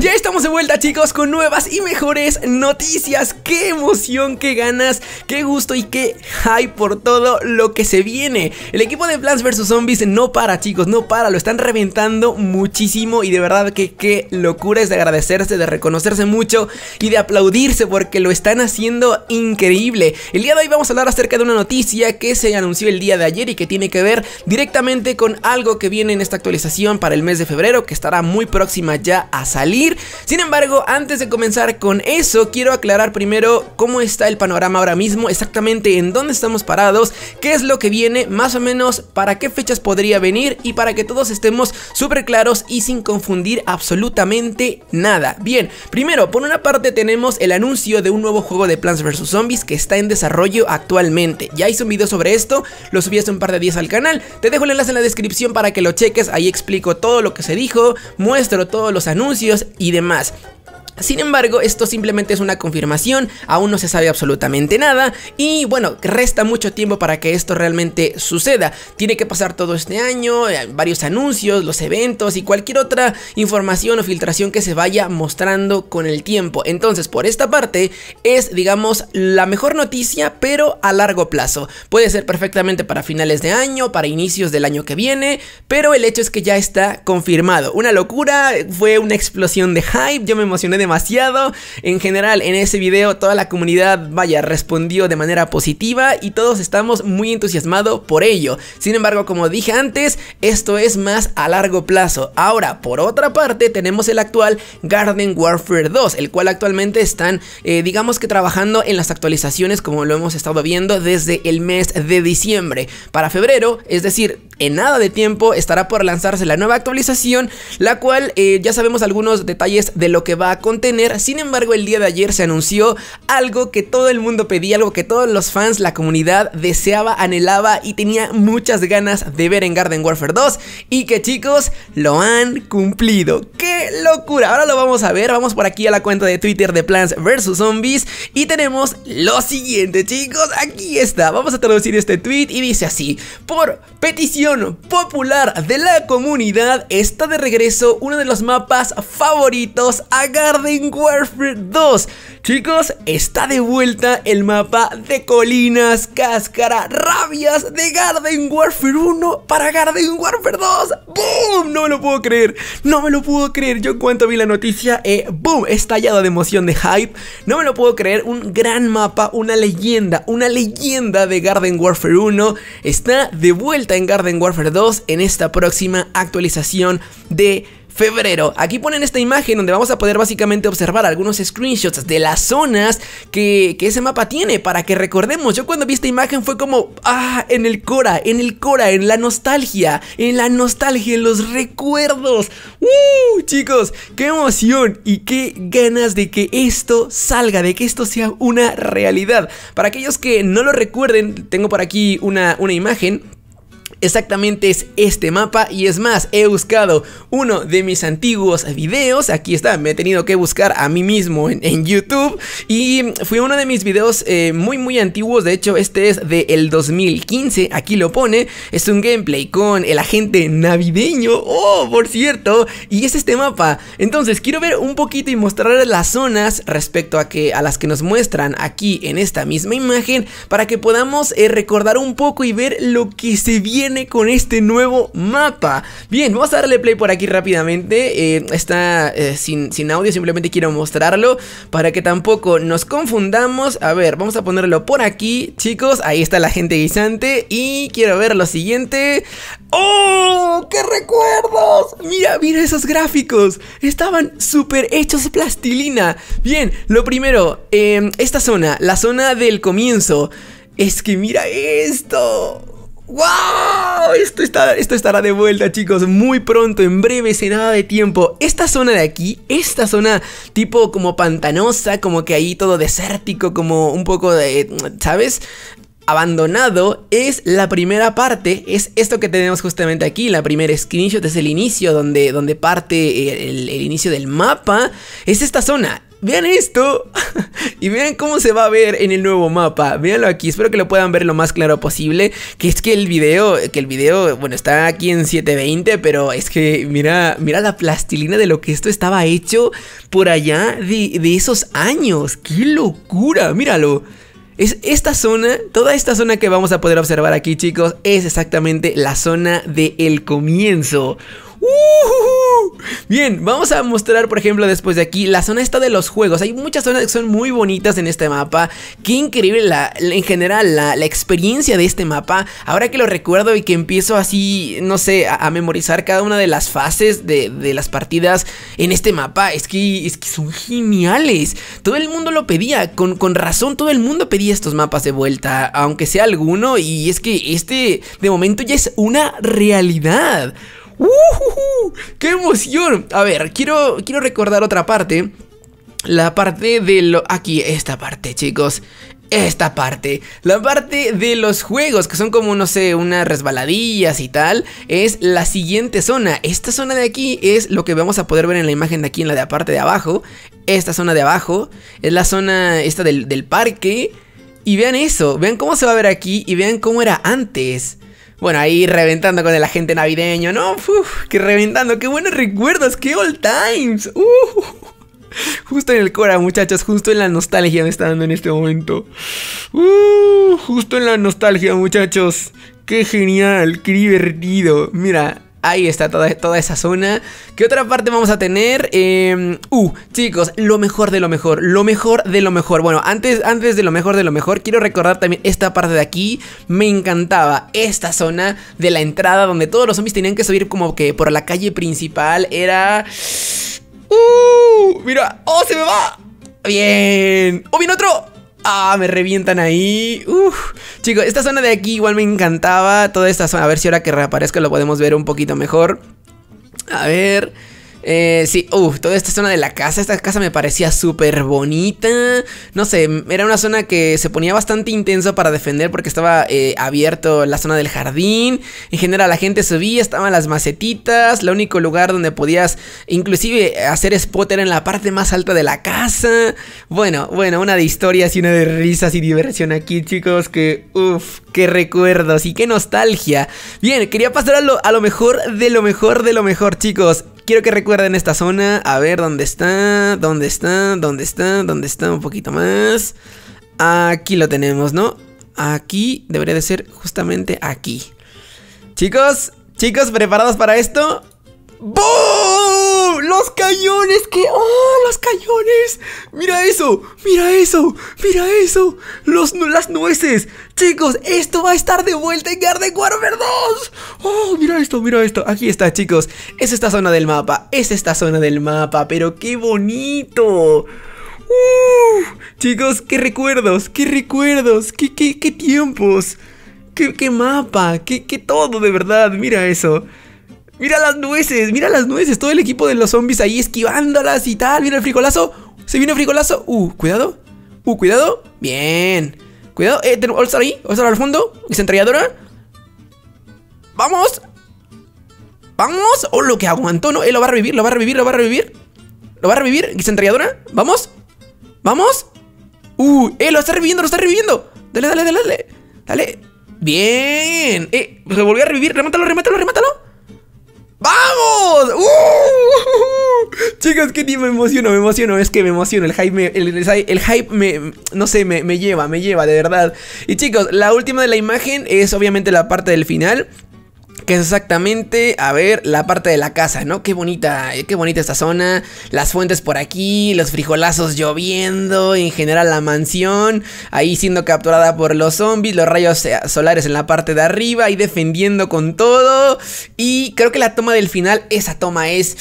Ya estamos de vuelta chicos con nuevas y mejores noticias Qué emoción, qué ganas, qué gusto y qué hype por todo lo que se viene El equipo de Plants vs Zombies no para chicos, no para Lo están reventando muchísimo y de verdad que qué locura es de agradecerse, de reconocerse mucho Y de aplaudirse porque lo están haciendo increíble El día de hoy vamos a hablar acerca de una noticia que se anunció el día de ayer Y que tiene que ver directamente con algo que viene en esta actualización para el mes de febrero Que estará muy próxima ya a salir sin embargo, antes de comenzar con eso, quiero aclarar primero cómo está el panorama ahora mismo, exactamente en dónde estamos parados, qué es lo que viene, más o menos para qué fechas podría venir y para que todos estemos súper claros y sin confundir absolutamente nada. Bien, primero, por una parte tenemos el anuncio de un nuevo juego de Plants vs. Zombies que está en desarrollo actualmente. Ya hice un video sobre esto, lo subí hace un par de días al canal, te dejo el enlace en la descripción para que lo cheques, ahí explico todo lo que se dijo, muestro todos los anuncios, y demás. Sin embargo, esto simplemente es una confirmación, aún no se sabe absolutamente nada y bueno, resta mucho tiempo para que esto realmente suceda. Tiene que pasar todo este año, eh, varios anuncios, los eventos y cualquier otra información o filtración que se vaya mostrando con el tiempo. Entonces, por esta parte es, digamos, la mejor noticia, pero a largo plazo. Puede ser perfectamente para finales de año, para inicios del año que viene, pero el hecho es que ya está confirmado. Una locura, fue una explosión de hype, yo me emocioné de en general, en ese video toda la comunidad, vaya, respondió de manera positiva y todos estamos muy entusiasmados por ello. Sin embargo, como dije antes, esto es más a largo plazo. Ahora, por otra parte, tenemos el actual Garden Warfare 2, el cual actualmente están, eh, digamos que trabajando en las actualizaciones como lo hemos estado viendo desde el mes de diciembre. Para febrero, es decir, en nada de tiempo estará por lanzarse la nueva actualización, la cual eh, ya sabemos algunos detalles de lo que va a acontecer tener, Sin embargo, el día de ayer se anunció algo que todo el mundo pedía, algo que todos los fans, la comunidad deseaba, anhelaba y tenía muchas ganas de ver en Garden Warfare 2 y que chicos lo han cumplido. ¡Qué locura! Ahora lo vamos a ver, vamos por aquí a la cuenta de Twitter de Plants vs Zombies y tenemos lo siguiente chicos, aquí está, vamos a traducir este tweet y dice así, por petición popular de la comunidad está de regreso uno de los mapas favoritos a Garden Garden Warfare 2. Chicos, está de vuelta el mapa de colinas, cáscara, rabias de Garden Warfare 1 para Garden Warfare 2. ¡Boom! No me lo puedo creer, no me lo puedo creer. Yo en cuanto vi la noticia, eh, ¡boom! Estallado de emoción, de hype. No me lo puedo creer, un gran mapa, una leyenda, una leyenda de Garden Warfare 1. Está de vuelta en Garden Warfare 2 en esta próxima actualización de febrero. Aquí ponen esta imagen donde vamos a poder básicamente observar algunos screenshots de las zonas que, ese mapa tiene para que recordemos. Yo cuando vi esta imagen fue como, ah, en el Cora, en el Cora, en la nostalgia, en la nostalgia, en los recuerdos. ¡Uh! Chicos, qué emoción y qué ganas de que esto salga, de que esto sea una realidad. Para aquellos que no lo recuerden, tengo por aquí una, una imagen Exactamente es este mapa y es más, he buscado uno de mis antiguos videos, aquí está, me he tenido que buscar a mí mismo en, YouTube y fue uno de mis videos eh, muy muy antiguos, de hecho este es del el 2015, aquí lo pone, es un gameplay con el agente navideño, oh por cierto, y es este mapa, entonces quiero ver un poquito y mostrar las zonas respecto a, que, a las que nos muestran aquí en esta misma imagen para que podamos eh, recordar un poco y ver lo que se viene con este nuevo mapa. Bien, vamos a darle play por aquí rápidamente. Eh, está eh, sin, audio, simplemente quiero mostrarlo para que tampoco nos confundamos. A ver, vamos a ponerlo por aquí, chicos. Ahí está la gente guisante y quiero ver lo siguiente. ¡Oh! ¡Qué recuerdos! Mira, mira esos gráficos. Estaban súper hechos plastilina. Bien, lo primero, eh, esta zona, la zona del comienzo. Es que mira esto. ¡Wow! Esto, está, esto estará de vuelta, chicos, muy pronto, en breve, se nada de tiempo. Esta zona de aquí, esta zona tipo como pantanosa, como que ahí todo desértico, como un poco de, ¿sabes? abandonado es la primera parte, es esto que tenemos justamente aquí, la primera screenshot es el inicio donde, donde parte el, inicio del mapa, es esta zona, Vean esto y vean cómo se va a ver en el nuevo mapa. Véanlo aquí, espero que lo puedan ver lo más claro posible. Que es que el video, que el video, bueno, está aquí en 720, pero es que mira, mira la plastilina de lo que esto estaba hecho por allá de, esos años. ¡Qué locura! Míralo. Es esta zona, toda esta zona que vamos a poder observar aquí, chicos, es exactamente la zona del el comienzo. ¡Uh! Bien, vamos a mostrar por ejemplo después de aquí la zona esta de los juegos. Hay muchas zonas que son muy bonitas en este mapa. Qué increíble en general la, experiencia de este mapa. Ahora que lo recuerdo y que empiezo así, no sé, a, memorizar cada una de las fases de, las partidas en este mapa. Es que, es son geniales. Todo el mundo lo pedía. Con, con razón, todo el mundo pedía estos mapas de vuelta. Aunque sea alguno. Y es que este de momento ya es una realidad. ¡Uh! uh, qué emoción! A ver, quiero, quiero recordar otra parte. La parte de lo... Aquí, esta parte, chicos esta parte. La parte de los juegos, que son como, no sé, unas resbaladillas y tal, es la siguiente zona. Esta zona de aquí es lo que vamos a poder ver en la imagen de aquí, en la de parte de abajo. Esta zona de abajo es la zona esta del, del parque. Y vean eso, vean cómo se va a ver aquí y vean cómo era antes. Bueno, ahí reventando con el agente navideño, ¿no? Uf, que reventando, qué buenos recuerdos, qué old times. Uh. justo en el Cora, muchachos, justo en la nostalgia me está dando en este momento. Uh, justo en la nostalgia, muchachos. Qué genial, qué divertido. Mira, Ahí está toda, toda, esa zona. ¿Qué otra parte vamos a tener? Eh, uh, chicos, lo mejor de lo mejor. Lo mejor de lo mejor. Bueno, antes, antes de lo mejor de lo mejor, quiero recordar también esta parte de aquí. Me encantaba esta zona de la entrada donde todos los zombies tenían que subir como que por la calle principal. Era... ¡Uh! Mira. ¡Oh, se me va! Bien. ¡Oh, viene otro! Ah, me revientan ahí. Uf. Chicos, esta zona de aquí igual me encantaba. Toda esta zona. A ver si ahora que reaparezco lo podemos ver un poquito mejor. A ver. Eh, sí, uff, toda esta zona de la casa, esta casa me parecía súper bonita. No sé, era una zona que se ponía bastante intensa para defender porque estaba eh, abierto la zona del jardín. En general la gente subía, estaban las macetitas. El único lugar donde podías inclusive hacer spot era en la parte más alta de la casa. Bueno, bueno, una de historias y una de risas y diversión aquí, chicos. Que, uff, qué recuerdos y qué nostalgia. Bien, quería pasar a lo, a lo mejor de lo mejor de lo mejor, chicos. Quiero que recuerden esta zona. A ver dónde está, dónde está, dónde está, dónde está un poquito más. Aquí lo tenemos, ¿no? Aquí debería de ser justamente aquí. Chicos, chicos, ¿preparados para esto? ¡Boom! ¡Los cañones! ¡Que! ¡Oh, los cañones! ¡Mira eso! ¡Mira eso! ¡Mira eso! Los, ¡Las nueces! Chicos, esto va a estar de vuelta en Garden Warfare 2 ¡Oh, mira esto, mira esto! Aquí está, chicos Es esta zona del mapa Es esta zona del mapa ¡Pero qué bonito! Uh, chicos, qué recuerdos, qué recuerdos, qué, qué, qué tiempos, qué, qué mapa, qué, qué todo de verdad, mira eso. Mira las nueces, mira las nueces. Todo el equipo de los zombies ahí esquivándolas y tal. Mira el fricolazo, Se viene el fricolazo Uh, cuidado. Uh, cuidado. Bien. Cuidado. Eh, tenemos ahí. al fondo. Desentralladora. Vamos. Vamos. Oh, lo que aguantó, ¿no? Él eh, lo va a revivir, lo va a revivir, lo va a revivir. Lo va a revivir. Desentralladora. Vamos. Vamos. Uh, eh, lo está reviviendo, lo está reviviendo. Dale, dale, dale, dale. Dale. Bien. Eh, volvió a revivir. Remátalo, remátalo, remátalo. ¡Vamos! ¡Uh! Chicos, qué ni me emociono, me emociono, es que me emociono, el hype, el, hype me, no sé, me, lleva, me lleva, de verdad. Y chicos, la última de la imagen es obviamente la parte del final, que es exactamente, a ver, la parte de la casa, ¿no? Qué bonita, eh, qué bonita esta zona. Las fuentes por aquí, los frijolazos lloviendo, en general la mansión. Ahí siendo capturada por los zombies, los rayos solares en la parte de arriba, Ahí defendiendo con todo. Y creo que la toma del final, esa toma es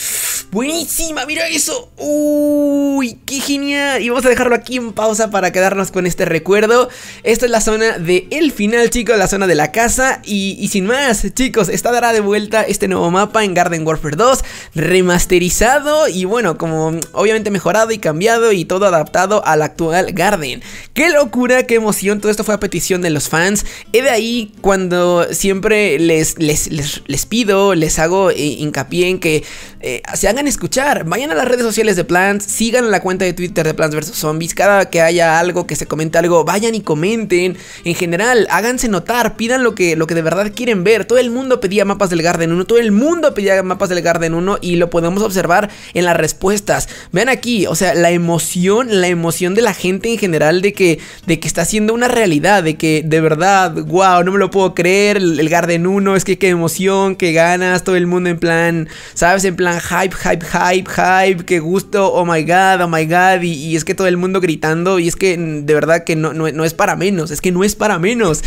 buenísima, mira eso. Uy, qué genial. Y vamos a dejarlo aquí en pausa para quedarnos con este recuerdo. Esta es la zona del final, chicos, la zona de la casa. y sin más, chicos. Esta dará de vuelta este nuevo mapa en Garden Warfare 2, remasterizado y bueno, como obviamente mejorado y cambiado y todo adaptado al actual Garden. ¡Qué locura, qué emoción! Todo esto fue a petición de los fans. He de ahí cuando siempre les, les, pido, les hago eh, hincapié en que eh, se hagan escuchar. Vayan a las redes sociales de Plants, sigan la cuenta de Twitter de Plants vs. Zombies. Cada que haya algo, que se comente algo, vayan y comenten. En general, háganse notar, pidan lo que, lo que de verdad quieren ver. Todo el mundo pedía mapas del Garden 1, todo el mundo pedía mapas del Garden 1 y lo podemos observar en las respuestas. Vean aquí, o sea, la emoción, la emoción de la gente en general de que, de que está siendo una realidad, de que de verdad, wow, no me lo puedo creer, el, Garden 1, es que qué emoción, qué ganas, todo el mundo en plan, ¿sabes? En plan hype, hype, hype, hype, qué gusto, oh my god, oh my god, y, es que todo el mundo gritando y es que mm, de verdad que no, no, es para menos, es que no es para menos.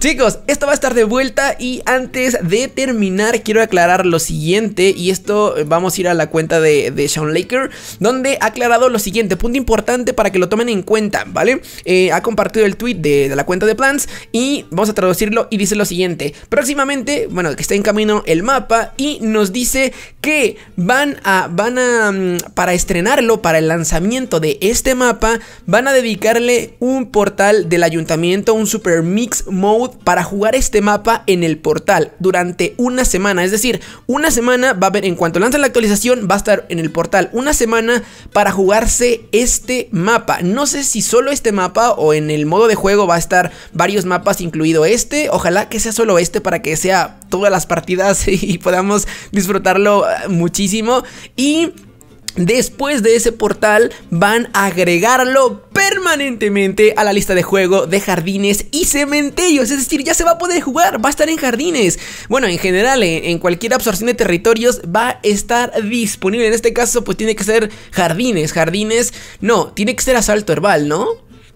Chicos, esto va a estar de vuelta y antes de terminar, quiero aclarar lo siguiente. Y esto eh, vamos a ir a la cuenta de, Sean Laker, donde ha aclarado lo siguiente: punto importante para que lo tomen en cuenta, ¿vale? Eh, ha compartido el tweet de, la cuenta de Plants y vamos a traducirlo. Y dice lo siguiente: próximamente, bueno, que está en camino el mapa y nos dice que van a, van a, mm, para estrenarlo, para el lanzamiento de este mapa, van a dedicarle un portal del ayuntamiento, un super mix mode para jugar este mapa en el portal durante una semana. Es decir, una semana va a haber, en cuanto lanza la actualización, va a estar en el portal una semana para jugarse este mapa. No sé si solo este mapa o en el modo de juego va a estar varios mapas, incluido este. Ojalá que sea solo este para que sea todas las partidas y podamos disfrutarlo eh, muchísimo. Y Después de ese portal van a agregarlo permanentemente a la lista de juego de jardines y cementerios. Es decir, ya se va a poder jugar, va a estar en jardines. Bueno, en general, en, cualquier absorción de territorios va a estar disponible. En este caso, pues tiene que ser jardines, jardines. No, tiene que ser asalto herbal, ¿no?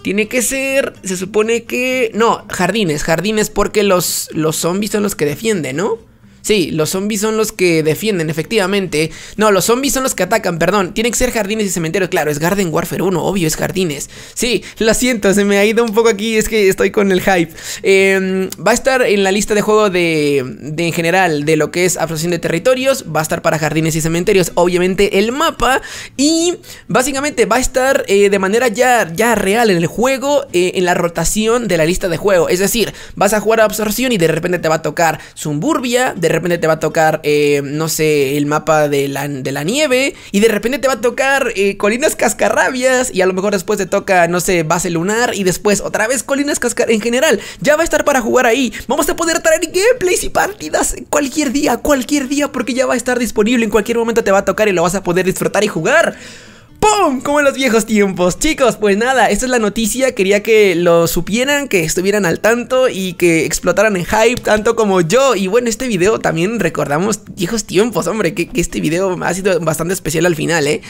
Tiene que ser, se supone que... No, jardines, jardines porque los, los zombies son los que defienden, ¿no? Sí, los zombies son los que defienden, efectivamente. No, los zombies son los que atacan, perdón. Tienen que ser jardines y cementerios, claro, es Garden Warfare 1, obvio, es jardines. Sí, lo siento, se me ha ido un poco aquí, es que estoy con el hype. Em, va a estar en la lista de juego de, en general, de lo que es absorción de territorios, va a estar para jardines y cementerios, obviamente el mapa. Y básicamente va a estar eh, de manera ya, ya real en el juego, eh, en la rotación de la lista de juego. Es decir, vas a jugar a absorción y de repente te va a tocar Zumburbia, de de repente te va a tocar, eh, no sé, el mapa de la, nieve. Y de repente te va a tocar eh, colinas cascarrabias. Y a lo mejor después te toca, no sé, base lunar. Y después otra vez colinas cascarrabias. En general, ya va a estar para jugar ahí. Vamos a poder traer gameplays y partidas cualquier día, cualquier día. Porque ya va a estar disponible. En cualquier momento te va a tocar y lo vas a poder disfrutar y jugar. ¡Pum! Como en los viejos tiempos. Chicos, pues nada, esta es la noticia. Quería que lo supieran, que estuvieran al tanto y que explotaran en hype tanto como yo. Y bueno, este video también recordamos viejos tiempos, hombre, que, este video ha sido bastante especial al final, ¿eh?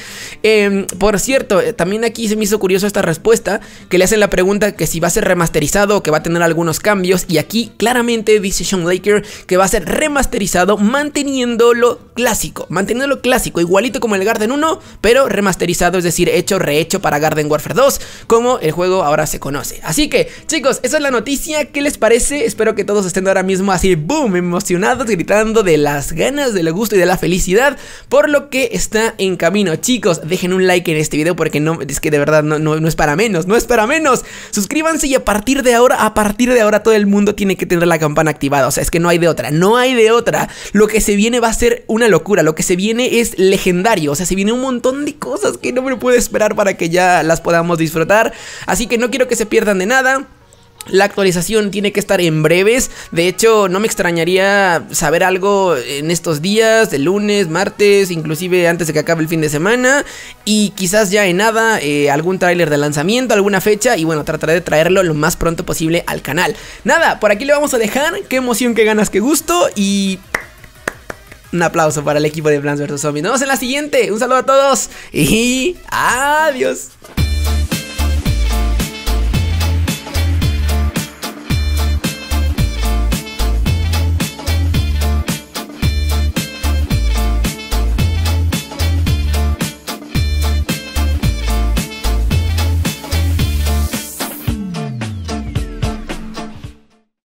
Em, por cierto, eh, también aquí se me hizo curioso esta respuesta, que le hacen la pregunta que si va a ser remasterizado o que va a tener algunos cambios. Y aquí claramente dice Sean Laker que va a ser remasterizado Manteniendo lo clásico, Manteniendo lo clásico, igualito como el Garden 1, pero remasterizado es decir, hecho, rehecho para Garden Warfare 2, como el juego ahora se conoce. Así que, chicos, esa es la noticia, ¿qué les parece? Espero que todos estén ahora mismo así, boom, emocionados, gritando de las ganas, del gusto y de la felicidad por lo que está en camino. Chicos, dejen un like en este video porque no, es que de verdad no, no es para menos, no es para menos. Suscríbanse y a partir de ahora, a partir de ahora todo el mundo tiene que tener la campana activada, o sea, es que no hay de otra, no hay de otra. Lo que se viene va a ser una locura, lo que se viene es legendario, o sea, se viene un montón de cosas que no me puedo esperar para que ya las podamos disfrutar. Así que no quiero que se pierdan de nada. La actualización tiene que estar en breves. De hecho, no me extrañaría saber algo en estos días, de lunes, martes, inclusive antes de que acabe el fin de semana. Y quizás ya en nada, eh, algún tráiler de lanzamiento, alguna fecha. Y bueno, trataré de traerlo lo más pronto posible al canal. Nada, por aquí le vamos a dejar. Qué emoción, qué ganas, qué gusto. Y un aplauso para el equipo de Plants vs. Zombies. Nos vemos en la siguiente. Un saludo a todos y adiós.